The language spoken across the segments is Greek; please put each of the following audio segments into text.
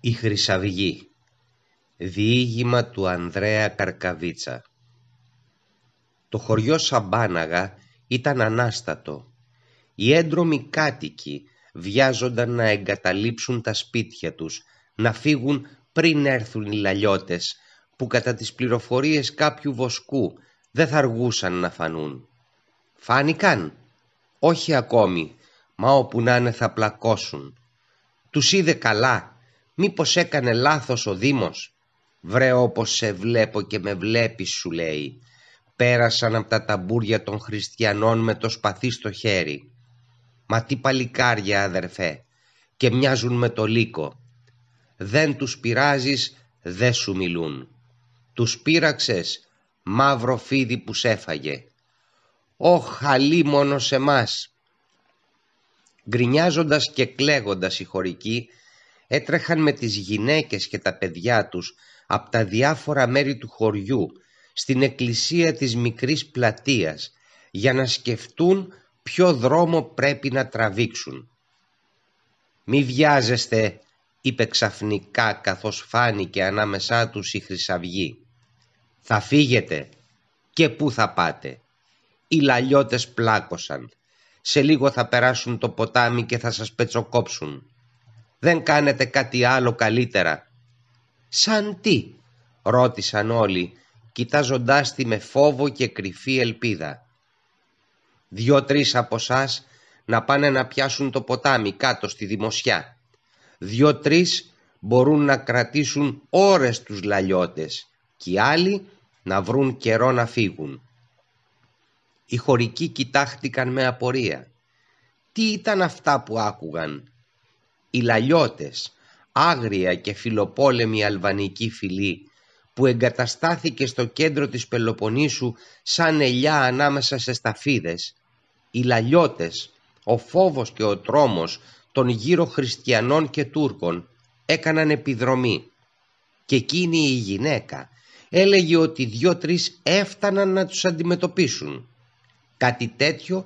Η Χρυσαυγή Διήγημα του Ανδρέα Καρκαβίτσα Το χωριό Σαμπάναγα ήταν ανάστατο. Οι έντρομοι κάτοικοι βιάζονταν να εγκαταλείψουν τα σπίτια τους, να φύγουν πριν έρθουν οι λαλιώτες, που κατά τις πληροφορίες κάποιου βοσκού δεν θα αργούσαν να φανούν. Φάνηκαν, όχι ακόμη, μα όπου να είναι θα πλακώσουν. Τους είδε καλά Μήπως έκανε λάθος ο Δήμος Βρε όπως σε βλέπω και με βλέπεις σου λέει Πέρασαν από τα ταμπούρια των χριστιανών με το σπαθί στο χέρι Μα τι παλικάρια αδερφέ Και μοιάζουν με το λύκο Δεν τους πειράζεις δεν σου μιλούν Τους πείραξες μαύρο φίδι που σέφαγε Ω χαλή μόνο σε μας Γκρινιάζοντας και κλαίγοντας οι χωρικοί έτρεχαν με τις γυναίκες και τα παιδιά τους από τα διάφορα μέρη του χωριού στην εκκλησία της μικρής πλατείας για να σκεφτούν ποιο δρόμο πρέπει να τραβήξουν. «Μη βιάζεστε», είπε ξαφνικά καθώς φάνηκε ανάμεσά τους η Χρυσαυγή. «Θα φύγετε. Και πού θα πάτε». Οι λαλιώτες πλάκωσαν. «Σε λίγο θα περάσουν το ποτάμι και θα σας πετσοκόψουν». Δεν κάνετε κάτι άλλο καλύτερα. Σαν τι, ρώτησαν όλοι, κοιτάζοντάς τη με φόβο και κρυφή ελπίδα. Δυο-τρεις από εσά να πάνε να πιάσουν το ποτάμι κάτω στη δημοσιά. Δυο-τρεις μπορούν να κρατήσουν ώρες τους λαλιώτες και οι άλλοι να βρουν καιρό να φύγουν. Οι χωρικοί κοιτάχτηκαν με απορία. Τι ήταν αυτά που άκουγαν οι λαλιώτες, άγρια και φιλοπόλεμη αλβανική φυλή που εγκαταστάθηκε στο κέντρο της Πελοποννήσου σαν ελιά ανάμεσα σε σταφίδες, οι λαλιώτες, ο φόβος και ο τρόμος των γύρω χριστιανών και Τούρκων έκαναν επιδρομή και εκείνη η γυναίκα έλεγε ότι δυο-τρεις έφταναν να τους αντιμετωπίσουν. Κάτι τέτοιο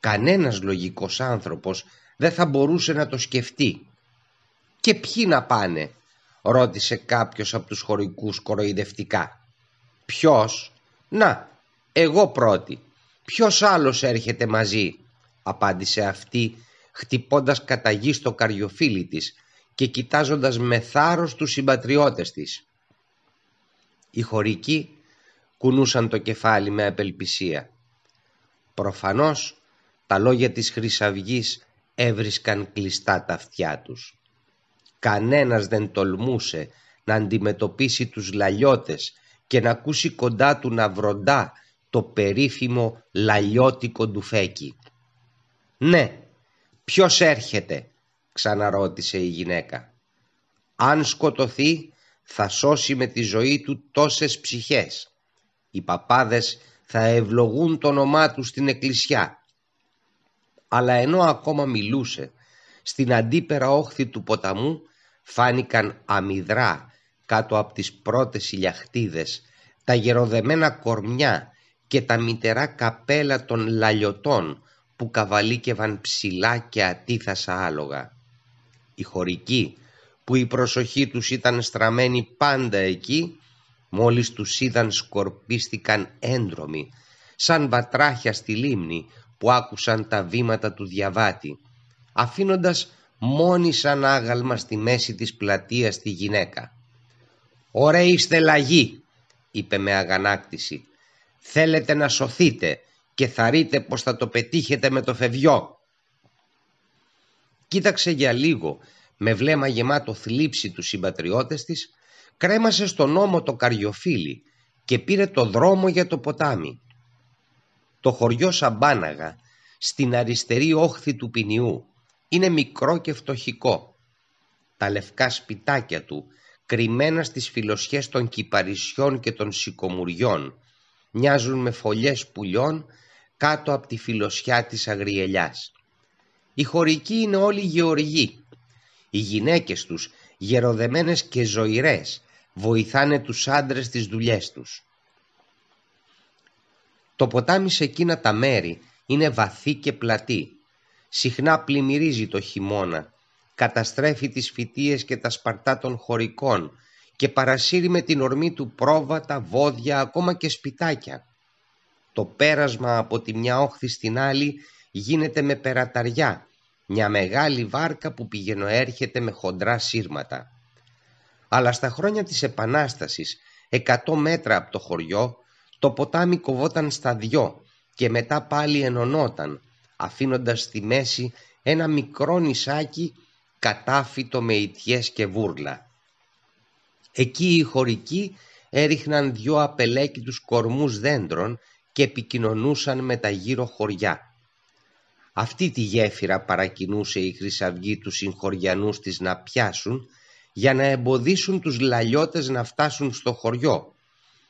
κανένας λογικός άνθρωπος δεν θα μπορούσε να το σκεφτεί «Και ποιοι να πάνε» ρώτησε κάποιος από τους χωρικούς κοροϊδευτικά. «Ποιος» «Να, εγώ πρώτη» «Ποιος άλλος έρχεται μαζί» απάντησε αυτή χτυπώντας γη στο καριοφίλι της και κοιτάζοντας με θάρρος τους συμπατριώτες της. Οι χωρικοί κουνούσαν το κεφάλι με απελπισία. Προφανώς τα λόγια της Χρυσαυγής έβρισκαν κλειστά τα αυτιά τους. Κανένας δεν τολμούσε να αντιμετωπίσει τους λαλιώτες και να ακούσει κοντά του να βροντά το περίφημο λαλιώτικο ντουφέκι. «Ναι, ποιος έρχεται» ξαναρώτησε η γυναίκα. «Αν σκοτωθεί θα σώσει με τη ζωή του τόσες ψυχές. Οι παπάδες θα ευλογούν το όνομά τους στην εκκλησιά». Αλλά ενώ ακόμα μιλούσε, στην αντίπερα όχθη του ποταμού φάνηκαν αμυδρά κάτω από τις πρώτες ηλιαχτίδες, τα γεροδεμένα κορμιά και τα μητερά καπέλα των λαλιωτών που καβαλίκευαν ψηλά και ατίθασα άλογα. Οι χωρικοί που η προσοχή τους ήταν στραμμένη πάντα εκεί, μόλις τους είδαν σκορπίστηκαν έντρομοι, σαν βατράχια στη λίμνη που άκουσαν τα βήματα του διαβάτη, αφήνοντας μόνη σαν άγαλμα στη μέση της πλατείας τη γυναίκα. «Ωραία είστε λαγί! είπε με αγανάκτηση. «Θέλετε να σωθείτε και θα ρείτε πως θα το πετύχετε με το φεβιό; Κοίταξε για λίγο, με βλέμμα γεμάτο θλίψη τους συμπατριώτες της, κρέμασε στον ώμο το καριοφίλι και πήρε το δρόμο για το ποτάμι. Το χωριό Σαμπάναγα, στην αριστερή όχθη του ποινιού, είναι μικρό και φτωχικό. Τα λευκά σπιτάκια του, κρυμμένα στις φιλοσιές των κυπαρισιών και των σικομουριών, μοιάζουν με φωλιές πουλιών κάτω από τη φιλοσιά της αγριελιάς. Οι χωρικοί είναι όλοι γεωργοί. Οι γυναίκες τους, γεροδεμένες και ζωηρές, βοηθάνε τους άντρες τις δουλειές τους. Το ποτάμι σε εκείνα τα μέρη είναι βαθύ και πλατή συχνά πλημμυρίζει το χειμώνα, καταστρέφει τις φυτίες και τα σπαρτά των χωρικών και παρασύρει με την ορμή του πρόβατα, βόδια, ακόμα και σπιτάκια. Το πέρασμα από τη μια όχθη στην άλλη γίνεται με περαταριά, μια μεγάλη βάρκα που έρχεται με χοντρά σύρματα. Αλλά στα χρόνια της Επανάστασης, 100 μέτρα από το χωριό, το ποτάμι κοβόταν στα δυο και μετά πάλι ενωνόταν, αφήνοντας στη μέση ένα μικρό νησάκι κατάφυτο με ιτιές και βούρλα. Εκεί οι χωρικοί έριχναν δυο απελέκητους κορμούς δέντρων και επικοινωνούσαν με τα γύρω χωριά. Αυτή τη γέφυρα παρακινούσε η Χρυσαυγή τους συγχωριανούς της να πιάσουν για να εμποδίσουν τους λαλιώτες να φτάσουν στο χωριό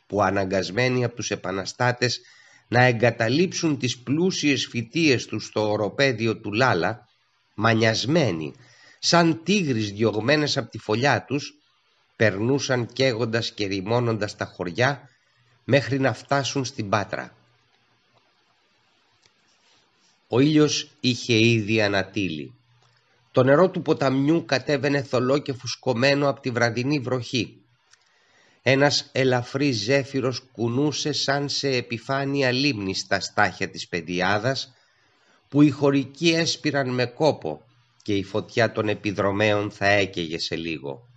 που αναγκασμένοι από τους επαναστάτες να εγκαταλείψουν τις πλούσιες φυτίες τους στο οροπέδιο του Λάλα, μανιασμένοι, σαν τίγρεις διωγμένες από τη φωλιά τους, περνούσαν καίγοντας και ρημώνοντας τα χωριά μέχρι να φτάσουν στην Πάτρα. Ο ήλιος είχε ήδη ανατύλει. Το νερό του ποταμιού κατέβαινε θολό και φουσκωμένο από τη βραδινή βροχή. Ένας ελαφρύς ζέφυρος κουνούσε σαν σε επιφάνεια λίμνη στα στάχια της πεδιάδας, που οι χωρικοί έσπηραν με κόπο και η φωτιά των επιδρομέων θα έκαιγε σε λίγο.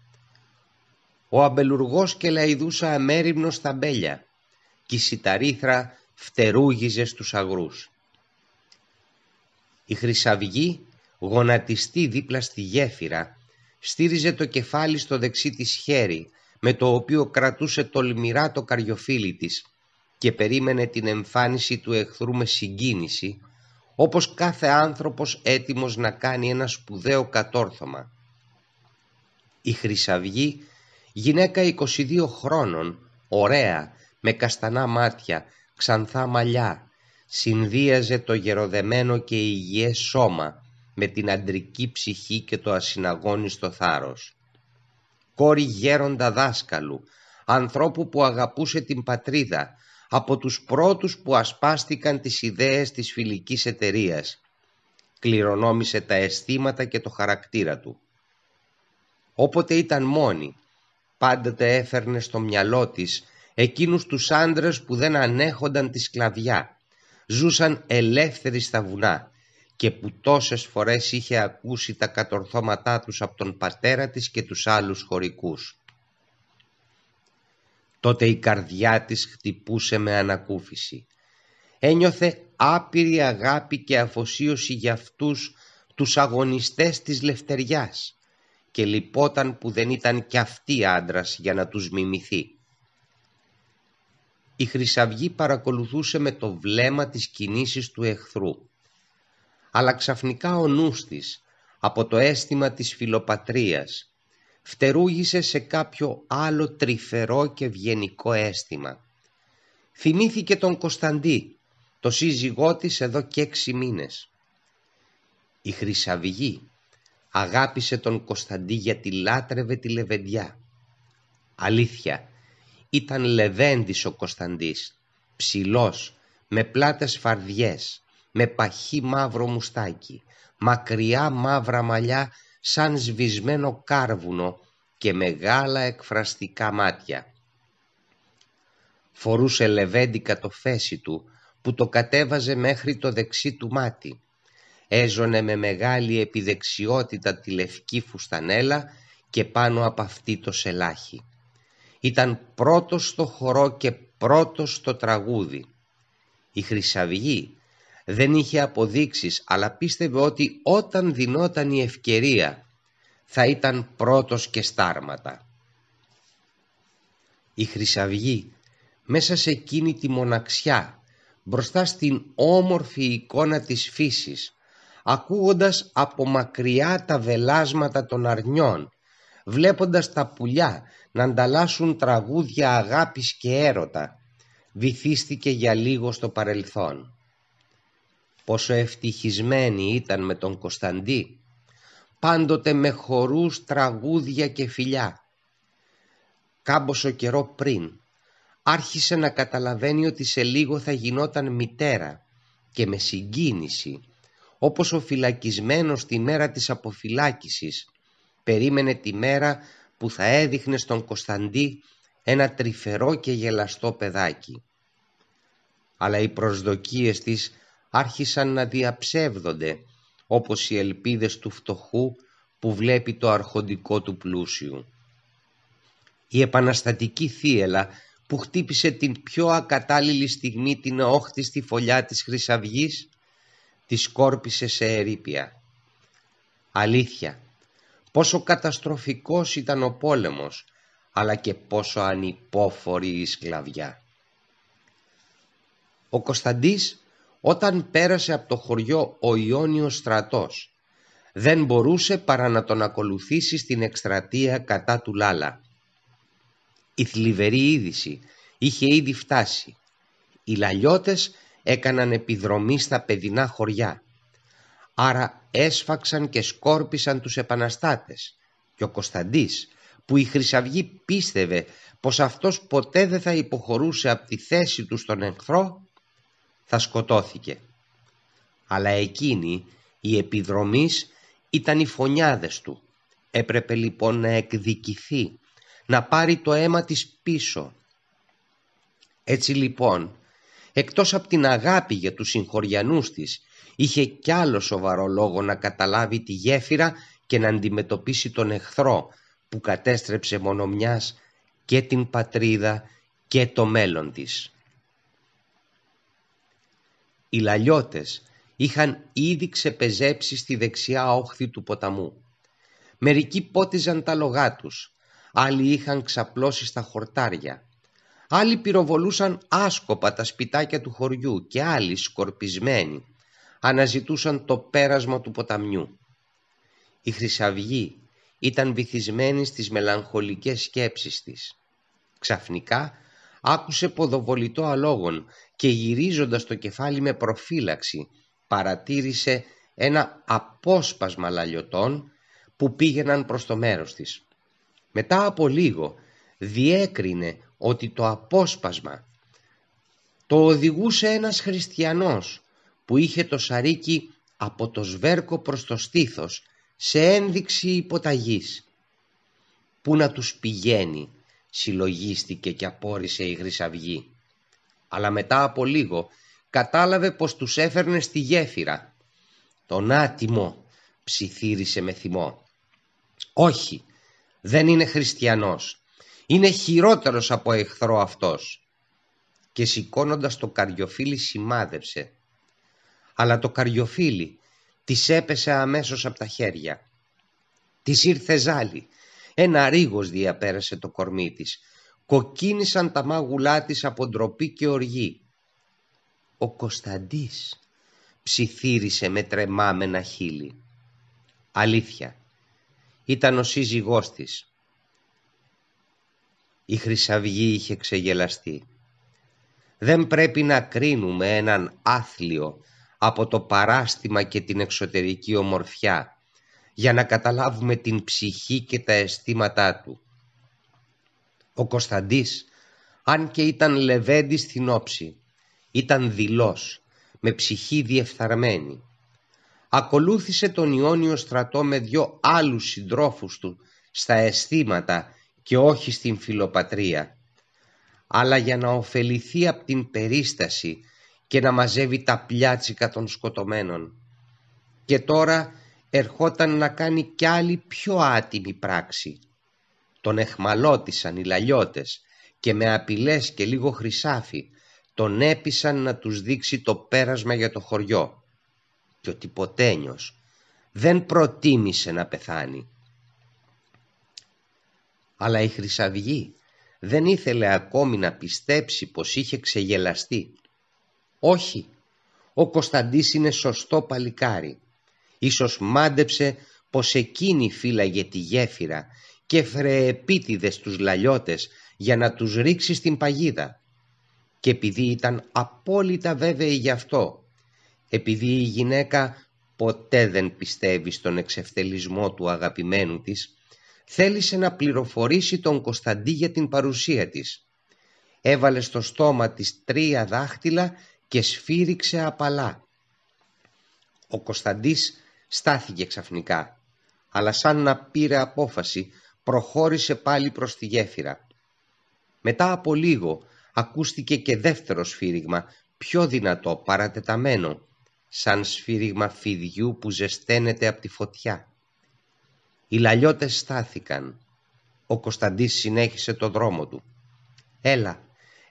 Ο αμπελουργός κελαϊδούσα αμέριμνο στα μπέλια και η σιταρίθρα φτερούγιζε στους αγρούς. Η χρυσαυγή, γονατιστή δίπλα στη γέφυρα, στήριζε το κεφάλι στο δεξί της χέρι, με το οποίο κρατούσε τολμηρά το καριοφύλι της και περίμενε την εμφάνιση του εχθρού με συγκίνηση, όπως κάθε άνθρωπος έτοιμος να κάνει ένα σπουδαίο κατόρθωμα. Η Χρυσαυγή, γυναίκα 22 χρόνων, ωραία, με καστανά μάτια, ξανθά μαλλιά, συνδύαζε το γεροδεμένο και υγιές σώμα με την αντρική ψυχή και το ασυναγόνιστο θάρρος κόρη γέροντα δάσκαλου, ανθρώπου που αγαπούσε την πατρίδα, από τους πρώτους που ασπάστηκαν τις ιδέες της φιλικής εταιρείας. Κληρονόμησε τα αισθήματα και το χαρακτήρα του. Όποτε ήταν μόνη, πάντοτε έφερνε στο μυαλό της εκείνους τους άντρες που δεν ανέχονταν τη σκλαβιά, ζούσαν ελεύθεροι στα βουνά, και που τόσες φορές είχε ακούσει τα κατορθώματά τους από τον πατέρα της και τους άλλους χωρικούς. Τότε η καρδιά της χτυπούσε με ανακούφιση. Ένιωθε άπειρη αγάπη και αφοσίωση για αυτούς τους αγωνιστές της λευτεριάς και λυπόταν που δεν ήταν κι αυτή άντρας για να τους μιμηθεί. Η Χρυσαυγή παρακολουθούσε με το βλέμμα τις κινήσεις του εχθρού αλλά ξαφνικά ο νους της, από το αίσθημα της φιλοπατρίας, φτερούγησε σε κάποιο άλλο τρυφερό και βγενικό αίσθημα. Θυμήθηκε τον Κωνσταντή, το σύζυγό της εδώ και έξι μήνες. Η Χρυσαυγή αγάπησε τον Κωνσταντή γιατί λάτρευε τη λεβεντιά. Αλήθεια, ήταν λεβέντης ο Κωνσταντής, ψηλός, με πλάτες φαρδιές, με παχύ μαύρο μουστάκι, μακριά μαύρα μαλλιά σαν σβησμένο κάρβουνο και μεγάλα εκφραστικά μάτια. Φορούσε λεβέντικα το φέση του που το κατέβαζε μέχρι το δεξί του μάτι. Έζωνε με μεγάλη επιδεξιότητα τη λευκή φουστανέλα και πάνω από αυτή το σελάχι. Ήταν πρώτος στο χορό και πρώτος στο τραγούδι. Η Χρυσαυγή δεν είχε αποδείξεις αλλά πίστευε ότι όταν δινόταν η ευκαιρία θα ήταν πρώτος και στάρματα. Η Χρυσαυγή μέσα σε εκείνη τη μοναξιά μπροστά στην όμορφη εικόνα της φύσης ακούγοντας από μακριά τα βελάσματα των αρνιών βλέποντας τα πουλιά να ανταλλάσσουν τραγούδια αγάπης και έρωτα βυθίστηκε για λίγο στο παρελθόν πόσο ευτυχισμένη ήταν με τον Κωνσταντή πάντοτε με χορούς, τραγούδια και φιλιά. Κάμποσο καιρό πριν άρχισε να καταλαβαίνει ότι σε λίγο θα γινόταν μητέρα και με συγκίνηση όπως ο φυλακισμένος τη μέρα της αποφυλάκησης περίμενε τη μέρα που θα έδειχνε στον Κωνσταντή ένα τρυφερό και γελαστό παιδάκι. Αλλά οι προσδοκίες της άρχισαν να διαψεύδονται όπως οι ελπίδες του φτωχού που βλέπει το αρχοντικό του πλούσιου. Η επαναστατική θύελα που χτύπησε την πιο ακατάλληλη στιγμή την όχθιστη φωλιά της Χρυσαυγής τη σκόρπισε σε ερήπια. Αλήθεια, πόσο καταστροφικός ήταν ο πόλεμος, αλλά και πόσο ανυπόφορη η σκλαβιά. Ο Κωνσταντής όταν πέρασε από το χωριό ο Ιόνιος στρατός. Δεν μπορούσε παρά να τον ακολουθήσει στην εκστρατεία κατά του Λάλα. Η θλιβερή είδηση είχε ήδη φτάσει. Οι λαλιώτες έκαναν επιδρομή στα παιδινά χωριά. Άρα έσφαξαν και σκόρπισαν τους επαναστάτες. Και ο Κωνσταντής που η Χρυσαυγή πίστευε πως αυτός ποτέ δεν θα υποχωρούσε από τη θέση του στον εχθρό θα σκοτώθηκε. Αλλά εκείνη η επιδρομής ήταν οι φωνιάδες του. Έπρεπε λοιπόν να εκδικηθεί, να πάρει το αίμα της πίσω. Έτσι λοιπόν, εκτός από την αγάπη για τους συγχωριανούς της, είχε κι άλλο σοβαρό λόγο να καταλάβει τη γέφυρα και να αντιμετωπίσει τον εχθρό που κατέστρεψε μονομιάς και την πατρίδα και το μέλλον της. Οι λαλιώτες είχαν ήδη ξεπεζέψει στη δεξιά όχθη του ποταμού. Μερικοί πότιζαν τα λογά τους, άλλοι είχαν ξαπλώσει στα χορτάρια. Άλλοι πυροβολούσαν άσκοπα τα σπιτάκια του χωριού και άλλοι σκορπισμένοι αναζητούσαν το πέρασμα του ποταμιού. Η Χρυσαυγή ήταν βυθισμένη στις μελαγχολικές σκέψεις της. Ξαφνικά άκουσε ποδοβολητό αλόγων και γυρίζοντας το κεφάλι με προφύλαξη παρατήρησε ένα απόσπασμα λαλιωτών που πήγαιναν προς το μέρος της. Μετά από λίγο διέκρινε ότι το απόσπασμα το οδηγούσε ένας χριστιανός που είχε το σαρίκι από το σβέρκο προς το στήθος σε ένδειξη υποταγής. Πού να τους πηγαίνει συλλογίστηκε και απόρρισε η Χρυσαυγή. Αλλά μετά από λίγο κατάλαβε πως τους έφερνε στη γέφυρα. «Τον άτιμο» ψιθύρισε με θυμό. «Όχι, δεν είναι χριστιανός. Είναι χειρότερος από εχθρό αυτός». Και σηκώνοντας το καριοφίλι σημάδεψε. Αλλά το καριοφίλι της έπεσε αμέσως από τα χέρια. Της ήρθε ζάλι ένα ρίγος διαπέρασε το κορμί της. Κοκκίνησαν τα μάγουλά της από ντροπή και οργή. Ο Κωνσταντής ψιθύρισε με τρεμάμενα χείλη. Αλήθεια, ήταν ο σύζυγός της. Η Χρυσαυγή είχε ξεγελαστεί. Δεν πρέπει να κρίνουμε έναν άθλιο από το παράστημα και την εξωτερική ομορφιά για να καταλάβουμε την ψυχή και τα αισθήματά του. Ο Κωνσταντής, αν και ήταν λεβέντης στην όψη, ήταν δηλός, με ψυχή διεφθαρμένη. Ακολούθησε τον Ιόνιο στρατό με δυο άλλους συντρόφους του στα αισθήματα και όχι στην φιλοπατρία. Αλλά για να ωφεληθεί από την περίσταση και να μαζεύει τα πλιάτσικα των σκοτωμένων. Και τώρα ερχόταν να κάνει κι άλλη πιο άτιμη πράξη. Τον εχμαλώτησαν οι λαλιώτες και με απειλές και λίγο χρυσάφι τον έπεισαν να τους δείξει το πέρασμα για το χωριό. Και ο τυποτένιος δεν προτίμησε να πεθάνει. Αλλά η Χρυσαυγή δεν ήθελε ακόμη να πιστέψει πως είχε ξεγελαστεί. Όχι, ο Κωνσταντής είναι σωστό παλικάρι Ίσως μάντεψε πως εκείνη φύλαγε τη γέφυρα και φρεεπίτιδε τους λαλιώτες για να τους ρίξει στην παγίδα. Και επειδή ήταν απόλυτα βέβαιη γι' αυτό, επειδή η γυναίκα ποτέ δεν πιστεύει στον εξευτελισμό του αγαπημένου της, θέλησε να πληροφορήσει τον Κωνσταντή για την παρουσία της. Έβαλε στο στόμα της τρία δάχτυλα και σφύριξε απαλά. Ο Κωνσταντής στάθηκε ξαφνικά, αλλά σαν να πήρε απόφαση προχώρησε πάλι προς τη γέφυρα. Μετά από λίγο ακούστηκε και δεύτερο σφύριγμα, πιο δυνατό, παρατεταμένο, σαν σφύριγμα φιδιού που ζεσταίνεται από τη φωτιά. Οι λαλιώτες στάθηκαν. Ο Κωνσταντής συνέχισε το δρόμο του. «Έλα,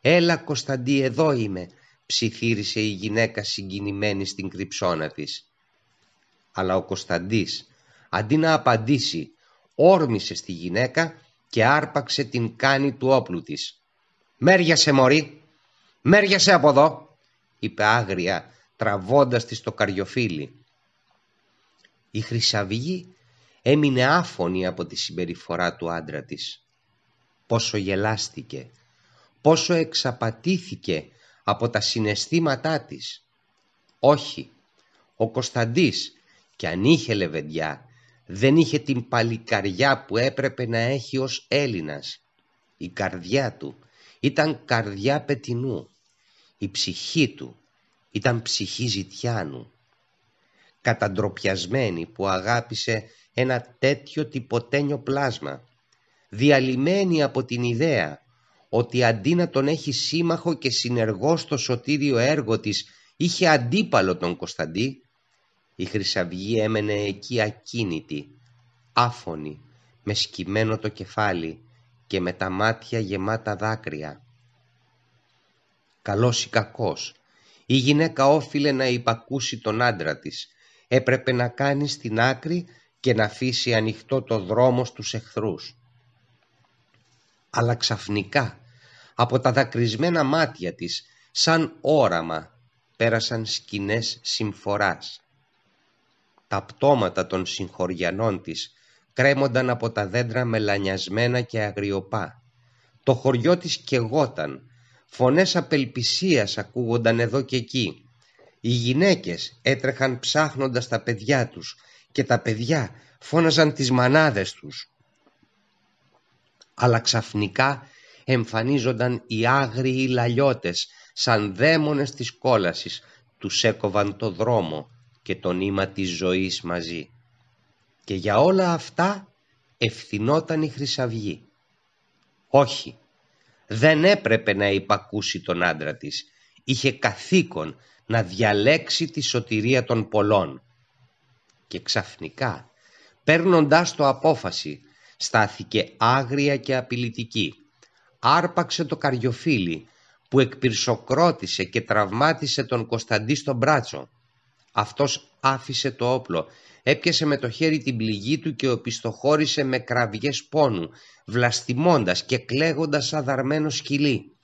έλα Κωνσταντή, εδώ είμαι», ψιθύρισε η γυναίκα συγκινημένη στην κρυψώνα της αλλά ο Κωνσταντής αντί να απαντήσει όρμησε στη γυναίκα και άρπαξε την κάνη του όπλου της. «Μέριασε μωρή, μέριασε από εδώ», είπε άγρια τραβώντας της στο καριοφύλι. Η Χρυσαυγή έμεινε άφωνη από τη συμπεριφορά του άντρα της. Πόσο γελάστηκε, πόσο εξαπατήθηκε από τα συναισθήματά της. Όχι, ο Κωνσταντής κι αν είχε λεβεντιά, δεν είχε την παλικαριά που έπρεπε να έχει ως Έλληνας. Η καρδιά του ήταν καρδιά πετινού. Η ψυχή του ήταν ψυχή ζητιάνου. Καταντροπιασμένη που αγάπησε ένα τέτοιο τυποτένιο πλάσμα. Διαλυμένη από την ιδέα ότι αντί να τον έχει σύμμαχο και συνεργό στο σωτήριο έργο της είχε αντίπαλο τον Κωνσταντή η Χρυσαυγή έμενε εκεί ακίνητη, άφωνη, με σκυμμένο το κεφάλι και με τα μάτια γεμάτα δάκρυα. Καλός ή κακός, η γυναίκα όφιλε να υπακούσει τον άντρα της. Έπρεπε να κάνει στην άκρη και να αφήσει ανοιχτό το δρόμο στους εχθρούς. Αλλά ξαφνικά, από τα δακρυσμένα μάτια της, σαν όραμα, πέρασαν σκηνές συμφοράς τα πτώματα των συγχωριανών της κρέμονταν από τα δέντρα μελανιασμένα και αγριοπά. Το χωριό της κεγόταν, φωνές απελπισίας ακούγονταν εδώ και εκεί. Οι γυναίκες έτρεχαν ψάχνοντας τα παιδιά τους και τα παιδιά φώναζαν τις μανάδες τους. Αλλά ξαφνικά εμφανίζονταν οι άγριοι λαλιώτες σαν δαίμονες της κόλασης, τους έκοβαν το δρόμο και το νήμα της ζωής μαζί. Και για όλα αυτά ευθυνόταν η Χρυσαυγή. Όχι, δεν έπρεπε να υπακούσει τον άντρα της. Είχε καθήκον να διαλέξει τη σωτηρία των πολλών. Και ξαφνικά, παίρνοντάς το απόφαση, στάθηκε άγρια και απειλητική. Άρπαξε το καριοφίλι που εκπυρσοκρότησε και τραυμάτισε τον Κωνσταντή στο μπράτσο αυτός άφησε το όπλο. Έπιασε με το χέρι την πληγή του και οπισθοχώρησε με κραυγές πόνου, βλαστημώντας και κλαίγοντας αδαρμένο σκυλί.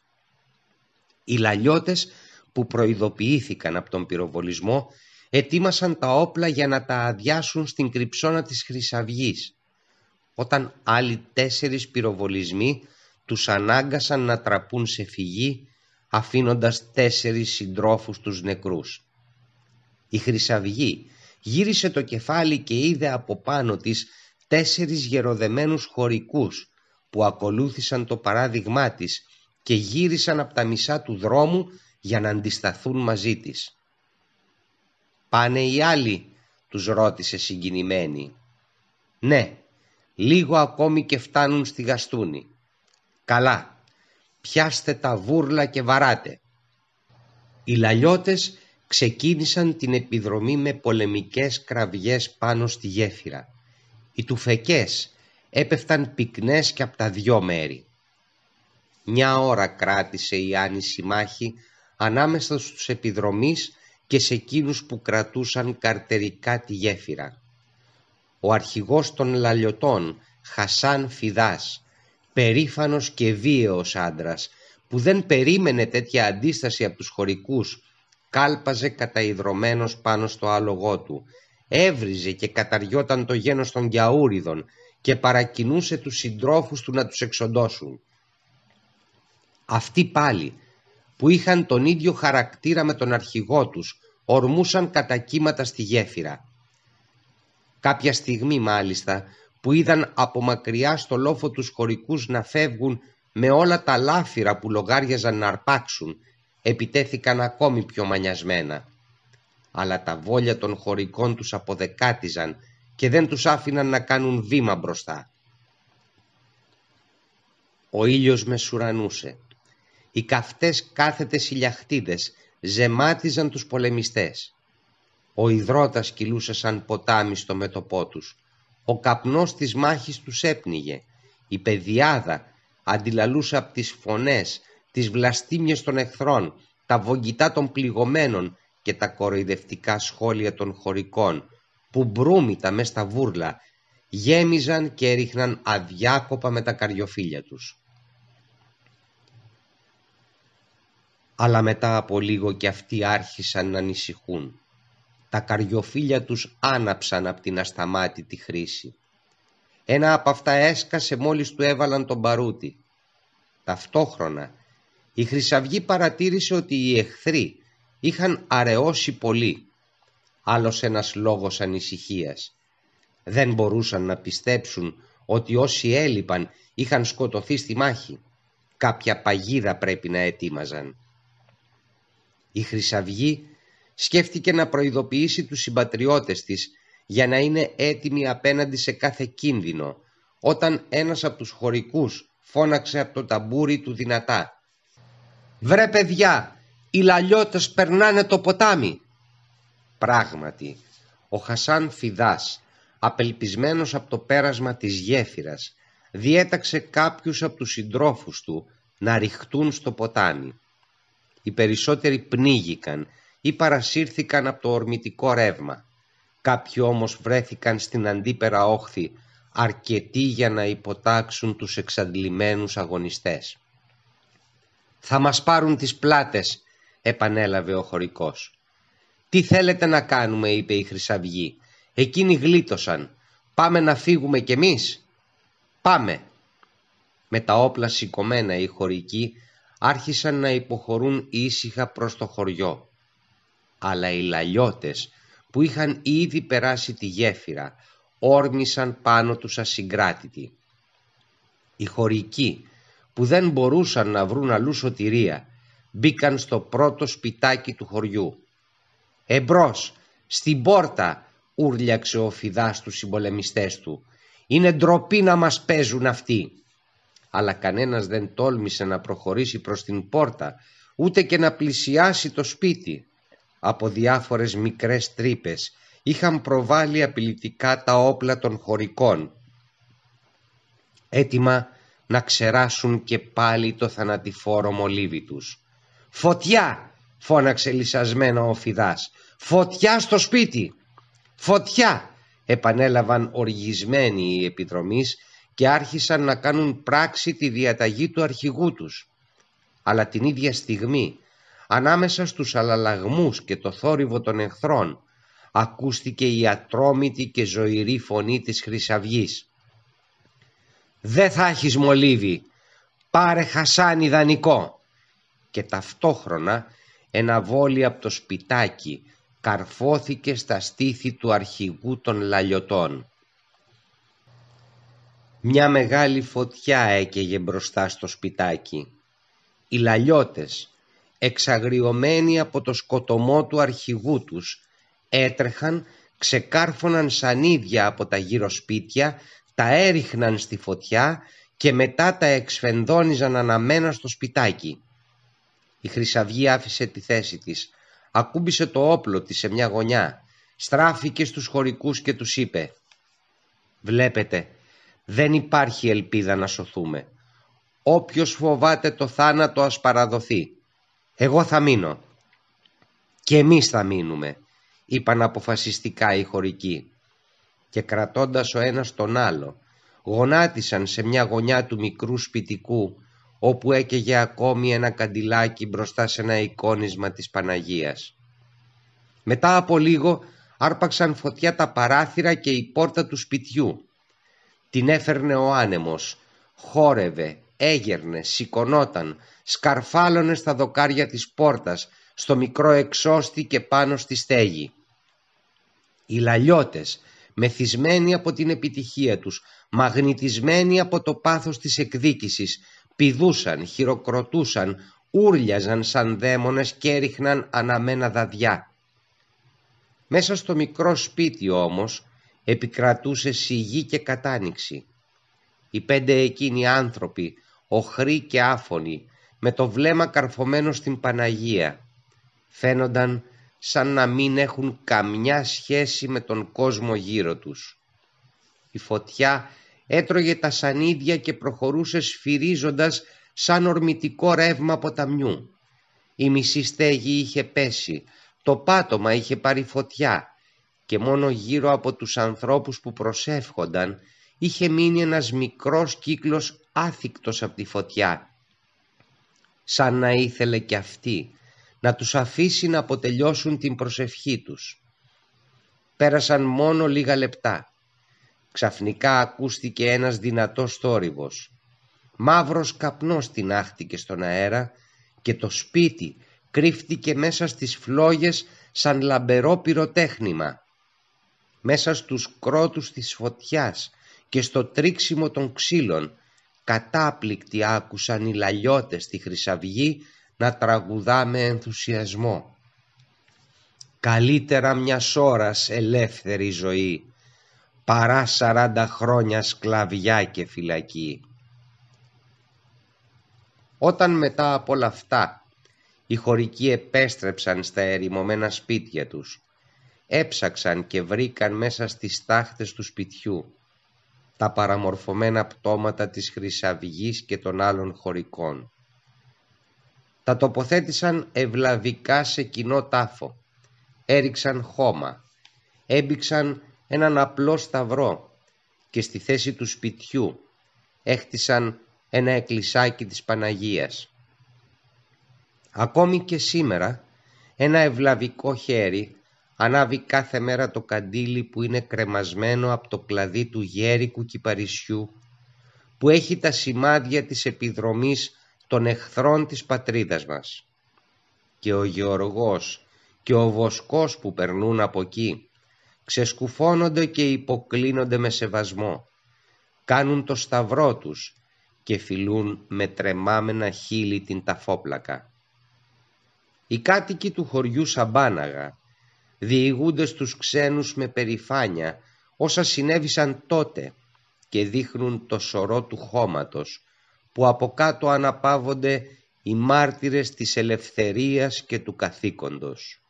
Οι λαλιώτες που προειδοποιήθηκαν από τον πυροβολισμό ετοίμασαν τα όπλα για να τα αδειάσουν στην κρυψώνα της Χρυσαυγής. Όταν άλλοι τέσσερις πυροβολισμοί τους ανάγκασαν να τραπούν σε φυγή αφήνοντας τέσσερις συντρόφους τους νεκρούς η Χρυσαυγή, γύρισε το κεφάλι και είδε από πάνω της τέσσερις γεροδεμένους χωρικούς που ακολούθησαν το παράδειγμά της και γύρισαν από τα μισά του δρόμου για να αντισταθούν μαζί της. «Πάνε οι άλλοι», τους ρώτησε συγκινημένη. «Ναι, λίγο ακόμη και φτάνουν στη γαστούνη. Καλά, πιάστε τα βούρλα και βαράτε». Οι λαλιώτες ξεκίνησαν την επιδρομή με πολεμικές κραυγές πάνω στη γέφυρα. Οι τουφεκές έπεφταν πυκνές και από τα δυο μέρη. Μια ώρα κράτησε η άνηση μάχη ανάμεσα στους επιδρομείς και σε εκείνους που κρατούσαν καρτερικά τη γέφυρα. Ο αρχηγός των λαλιωτών, Χασάν Φιδάς, περήφανος και βίαιος άντρας, που δεν περίμενε τέτοια αντίσταση από τους χωρικούς κάλπαζε καταϊδρωμένος πάνω στο άλογό του. Έβριζε και καταριόταν το γένος των γιαούριδων και παρακινούσε τους συντρόφους του να τους εξοντώσουν. Αυτοί πάλι, που είχαν τον ίδιο χαρακτήρα με τον αρχηγό τους, ορμούσαν κατά κύματα στη γέφυρα. Κάποια στιγμή μάλιστα, που είδαν από μακριά στο λόφο τους χωρικούς να φεύγουν με όλα τα λάφυρα που λογάριαζαν να αρπάξουν επιτέθηκαν ακόμη πιο μανιασμένα. Αλλά τα βόλια των χωρικών τους αποδεκάτιζαν και δεν τους άφηναν να κάνουν βήμα μπροστά. Ο ήλιος μεσουρανούσε. Οι καυτές κάθετες ηλιαχτίδες ζεμάτιζαν τους πολεμιστές. Ο υδρότας κυλούσε σαν ποτάμι στο μέτωπό τους. Ο καπνός της μάχης τους έπνιγε. Η πεδιάδα αντιλαλούσε από τις φωνές τις βλαστήμιες των εχθρών, τα βογγητά των πληγωμένων και τα κοροϊδευτικά σχόλια των χωρικών, που μπρούμητα μες στα βούρλα γέμιζαν και έριχναν αδιάκοπα με τα καρδιοφύλια τους. Αλλά μετά από λίγο και αυτοί άρχισαν να ανησυχούν. Τα καριοφύλια τους άναψαν από την ασταμάτητη χρήση. Ένα από αυτά έσκασε μόλις του έβαλαν τον παρούτη. Ταυτόχρονα η Χρυσαυγή παρατήρησε ότι οι εχθροί είχαν αραιώσει πολύ. Άλλος ένας λόγος ανησυχίας. Δεν μπορούσαν να πιστέψουν ότι όσοι έλειπαν είχαν σκοτωθεί στη μάχη. Κάποια παγίδα πρέπει να ετοίμαζαν. Η Χρυσαυγή σκέφτηκε να προειδοποιήσει τους συμπατριώτες της για να είναι έτοιμοι απέναντι σε κάθε κίνδυνο όταν ένας από τους χωρικούς φώναξε από το ταμπούρι του δυνατά «Βρε παιδιά, οι λαλιώτες περνάνε το ποτάμι». Πράγματι, ο Χασάν Φιδάς, απελπισμένος από το πέρασμα της γέφυρας, διέταξε κάποιους από τους συντρόφους του να ριχτούν στο ποτάμι. Οι περισσότεροι πνίγηκαν ή παρασύρθηκαν από το ορμητικό ρεύμα. Κάποιοι όμως βρέθηκαν στην αντίπερα όχθη αρκετοί για να υποτάξουν τους εξαντλημένους αγωνιστές. Θα μας πάρουν τις πλάτες, επανέλαβε ο χωρικός. Τι θέλετε να κάνουμε, είπε η Χρυσαυγή. Εκείνοι γλίτωσαν. Πάμε να φύγουμε κι εμείς. Πάμε. Με τα όπλα σηκωμένα οι χωρικοί άρχισαν να υποχωρούν ήσυχα προς το χωριό. Αλλά οι λαλιώτες που είχαν ήδη περάσει τη γέφυρα όρμησαν πάνω τους ασυγκράτητοι. Οι χωρικοί που δεν μπορούσαν να βρουν αλλού σωτηρία μπήκαν στο πρώτο σπιτάκι του χωριού. «Εμπρός, στην πόρτα» ούρλιαξε ο Φιδάς τους συμπολεμιστές του. «Είναι ντροπή να μας παίζουν αυτοί» αλλά κανένας δεν τόλμησε να προχωρήσει προς την πόρτα ούτε και να πλησιάσει το σπίτι. Από διάφορες μικρές τρύπες είχαν προβάλει απειλητικά τα όπλα των χωρικών. Έτοιμα να ξεράσουν και πάλι το θανατηφόρο μολύβι τους. «Φωτιά!» φώναξε λυσασμένα ο Φιδάς. «Φωτιά στο σπίτι!» «Φωτιά!» επανέλαβαν οργισμένοι οι επιδρομείς και άρχισαν να κάνουν πράξη τη διαταγή του αρχηγού τους. Αλλά την ίδια στιγμή, ανάμεσα στους αλλαλαγμούς και το θόρυβο των εχθρών, ακούστηκε η ατρόμητη και ζωηρή φωνή της Χρυσαυγής δεν θα έχεις μολύβι, πάρε χασάνι ιδανικό. Και ταυτόχρονα ένα βόλι από το σπιτάκι καρφώθηκε στα στήθη του αρχηγού των λαλιωτών. Μια μεγάλη φωτιά έκαιγε μπροστά στο σπιτάκι. Οι λαλιώτες, εξαγριωμένοι από το σκοτωμό του αρχηγού τους, έτρεχαν, ξεκάρφωναν σανίδια από τα γύρω σπίτια τα έριχναν στη φωτιά και μετά τα εξφενδόνιζαν αναμένα στο σπιτάκι. Η Χρυσαυγή άφησε τη θέση της, ακούμπησε το όπλο της σε μια γωνιά, στράφηκε στους χωρικούς και τους είπε «Βλέπετε, δεν υπάρχει ελπίδα να σωθούμε. Όποιος φοβάται το θάνατο ας παραδοθεί. Εγώ θα μείνω. Και εμείς θα μείνουμε», είπαν αποφασιστικά οι χωρικοί και κρατώντας ο ένας τον άλλο, γονάτισαν σε μια γωνιά του μικρού σπιτικού όπου έκαιγε ακόμη ένα καντιλάκι μπροστά σε ένα εικόνισμα της Παναγίας. Μετά από λίγο άρπαξαν φωτιά τα παράθυρα και η πόρτα του σπιτιού. Την έφερνε ο άνεμος, χόρευε, έγερνε, σηκωνόταν, σκαρφάλωνε στα δοκάρια της πόρτας, στο μικρό εξώστη και πάνω στη στέγη. Οι λαλιώτες μεθυσμένοι από την επιτυχία τους, μαγνητισμένοι από το πάθος της εκδίκησης, πηδούσαν, χειροκροτούσαν, ούρλιαζαν σαν δαίμονες και έριχναν αναμένα δαδιά. Μέσα στο μικρό σπίτι όμως επικρατούσε σιγή και κατάνοιξη. Οι πέντε εκείνοι άνθρωποι, οχροί και άφωνοι, με το βλέμμα καρφωμένο στην Παναγία, φαίνονταν σαν να μην έχουν καμιά σχέση με τον κόσμο γύρω τους. Η φωτιά έτρωγε τα σανίδια και προχωρούσε σφυρίζοντας σαν ορμητικό ρεύμα ποταμιού. Η μισή στέγη είχε πέσει, το πάτωμα είχε πάρει φωτιά και μόνο γύρω από τους ανθρώπους που προσεύχονταν είχε μείνει ένας μικρός κύκλος άθικτος από τη φωτιά. Σαν να ήθελε κι αυτή να τους αφήσει να αποτελειώσουν την προσευχή τους. Πέρασαν μόνο λίγα λεπτά. Ξαφνικά ακούστηκε ένας δυνατός θόρυβος. Μαύρος καπνός τεινάχτηκε στον αέρα και το σπίτι κρύφτηκε μέσα στις φλόγες σαν λαμπερό πυροτέχνημα. Μέσα στους κρότους της φωτιάς και στο τρίξιμο των ξύλων κατάπληκτοι άκουσαν οι λαλιώτες τη χρυσαυγή να τραγουδά με ενθουσιασμό. Καλύτερα μιας ώρας ελεύθερη ζωή παρά σαράντα χρόνια σκλαβιά και φυλακή. Όταν μετά από όλα αυτά οι χωρικοί επέστρεψαν στα ερημωμένα σπίτια τους, έψαξαν και βρήκαν μέσα στις τάχτες του σπιτιού τα παραμορφωμένα πτώματα της Χρυσαυγής και των άλλων χωρικών. Τα τοποθέτησαν ευλαβικά σε κοινό τάφο. Έριξαν χώμα. Έμπηξαν έναν απλό σταυρό και στη θέση του σπιτιού έχτισαν ένα εκκλησάκι της Παναγίας. Ακόμη και σήμερα ένα ευλαβικό χέρι ανάβει κάθε μέρα το καντήλι που είναι κρεμασμένο από το κλαδί του γέρικου κυπαρισιού που έχει τα σημάδια της επιδρομής των εχθρών της πατρίδας μας. Και ο Γεωργός και ο Βοσκός που περνούν από εκεί ξεσκουφώνονται και υποκλίνονται με σεβασμό, κάνουν το σταυρό τους και φιλούν με τρεμάμενα χείλη την ταφόπλακα. Οι κάτοικοι του χωριού Σαμπάναγα διηγούνται στους ξένους με περηφάνεια όσα συνέβησαν τότε και δείχνουν το σωρό του χώματος που από κάτω αναπαύονται οι μάρτυρες της ελευθερίας και του καθήκοντος